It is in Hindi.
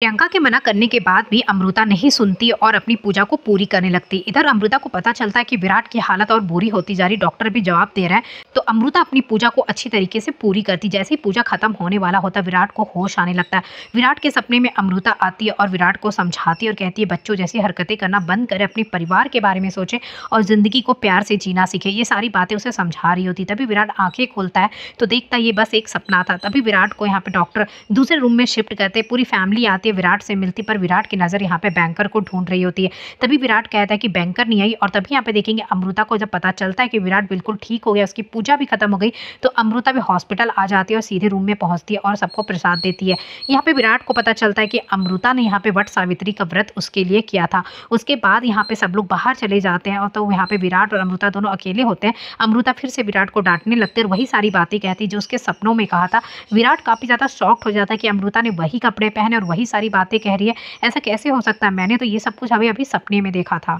प्रियंका के मना करने के बाद भी अमृता नहीं सुनती और अपनी पूजा को पूरी करने लगती इधर अमृता को पता चलता है कि विराट की हालत और बुरी होती जा रही डॉक्टर भी जवाब दे रहा है तो अमृता अपनी पूजा को अच्छी तरीके से पूरी करती जैसे ही पूजा खत्म होने वाला होता विराट को होश आने लगता है विराट के सपने में अमृता आती है और विराट को समझाती है और कहती है बच्चों जैसी हरकतें करना बंद करें अपने परिवार के बारे में सोचें और ज़िंदगी को प्यार से जीना सीखे ये सारी बातें उसे समझा रही होती तभी विराट आँखें खोलता है तो देखता ये बस एक सपना था तभी विराट को यहाँ पर डॉक्टर दूसरे रूम में शिफ्ट करते पूरी फैमिली आती होती है विराट से मिलती पर विराट की नज़र यहाँ पे बैंकर को ढूंढ रही होती है तभी विराट कहता है कि बैंकर नहीं आई और तभी यहाँ पे देखेंगे अमृता को जब पता चलता है कि विराट बिल्कुल ठीक हो गया उसकी पूजा भी खत्म हो गई तो अमृता भी हॉस्पिटल आ जाती है और सीधे रूम में पहुँचती है और सबको प्रसाद देती है यहाँ पर विराट को पता चलता है कि अमृता ने यहाँ पे वट सावित्री का व्रत उसके लिए किया था उसके बाद यहाँ पे सब लोग बाहर चले जाते हैं और तो यहाँ पे विराट और अमृता दोनों अकेले होते हैं अमृता फिर से विराट को डांटने लगते और वही सारी बातें कहती जो उसके सपनों में कहा था विराट काफ़ी ज़्यादा शॉक्ट हो जाता है कि अमृता ने वही कपड़े पहने और वही सारी बातें कह रही है ऐसा कैसे हो सकता है मैंने तो ये सब कुछ अभी अभी सपने में देखा था